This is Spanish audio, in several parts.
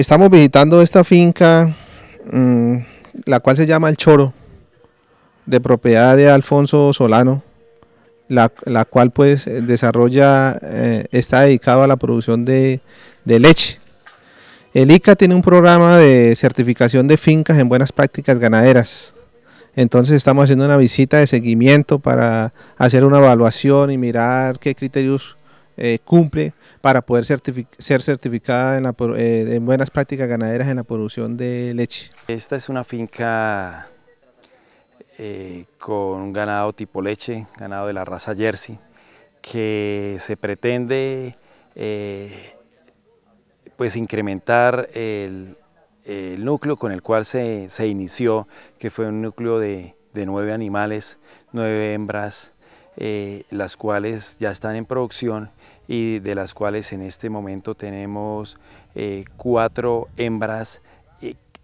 Estamos visitando esta finca, mm, la cual se llama El Choro, de propiedad de Alfonso Solano, la, cual pues desarrolla, eh, está dedicado a la producción de leche. El ICA tiene un programa de certificación de fincas en buenas prácticas ganaderas. Entonces estamos haciendo una visita de seguimiento para hacer una evaluación y mirar qué criterios eh, cumple para poder ser certificada eh, en, buenas prácticas ganaderas en la producción de leche. Esta es una finca eh, con ganado tipo leche, ganado de la raza Jersey, que se pretende eh, pues incrementar el, núcleo con el cual se, inició, que fue un núcleo de, de nueve animales, nueve hembras, eh, las cuales ya están en producción y de las cuales en este momento tenemos eh, cuatro hembras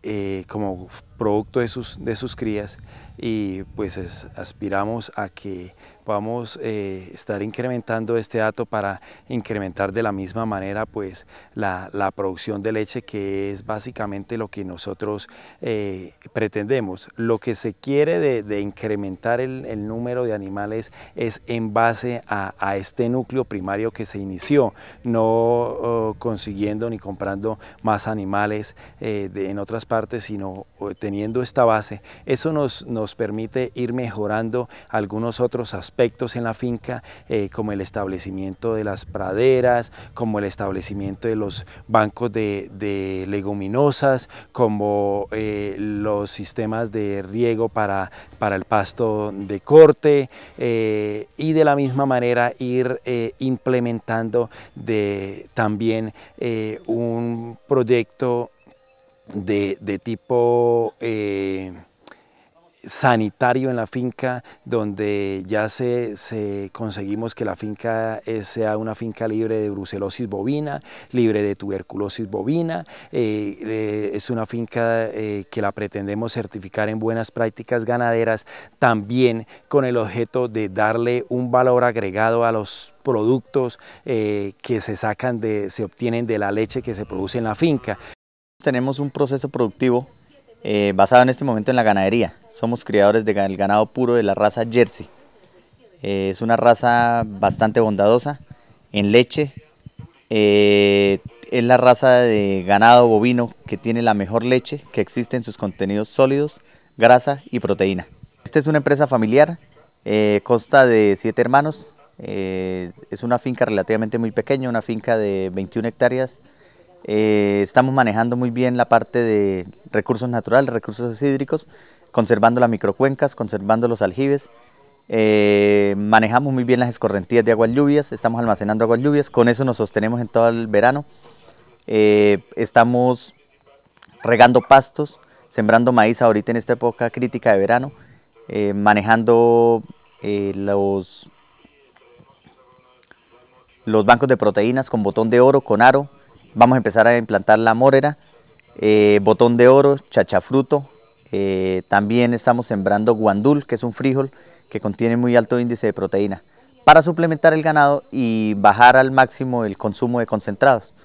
eh, como producto de sus, de sus crías y pues aspiramos a que podamos eh, estar incrementando este dato para incrementar de la misma manera pues la, producción de leche que es básicamente lo que nosotros eh, pretendemos. Lo que se quiere de, incrementar el, número de animales es en base a, este núcleo primario que se inició, no consiguiendo ni comprando más animales eh, en otras partes, sino eh, teniendo esta base, eso nos, nos permite ir mejorando algunos otros aspectos en la finca, eh, como el establecimiento de las praderas, como el establecimiento de los bancos de, leguminosas, como eh, los sistemas de riego para, para el pasto de corte eh, y de la misma manera ir implementando también un proyecto de, tipo eh, sanitario en la finca, donde ya se, conseguimos que la finca sea una finca libre de brucelosis bovina, libre de tuberculosis bovina. Eh, eh, es una finca que la pretendemos certificar en buenas prácticas ganaderas, también con el objeto de darle un valor agregado a los productos que se sacan se obtienen de la leche que se produce en la finca tenemos un proceso productivo eh, basado en este momento en la ganadería. Somos criadores del ganado puro de la raza Jersey. Eh, es una raza bastante bondadosa en leche. Eh, es la raza de ganado bovino que tiene la mejor leche que existe en sus contenidos sólidos, grasa y proteína. Esta es una empresa familiar, consta de siete hermanos. es una finca relativamente muy pequeña, una finca de 21 hectáreas eh, estamos manejando muy bien la parte de recursos naturales, recursos hídricos, conservando las microcuencas, conservando los aljibes. Eh, manejamos muy bien las escorrentías de aguas lluvias, estamos almacenando aguas lluvias, con eso nos sostenemos en todo el verano. Eh, estamos regando pastos, sembrando maíz ahorita en esta época crítica de verano, manejando los, los bancos de proteínas con botón de oro, con aro, vamos a empezar a implantar la morera, eh, botón de oro, chachafruto, eh, también estamos sembrando guandul, que es un frijol que contiene muy alto índice de proteína, para suplementar el ganado y bajar al máximo el consumo de concentrados.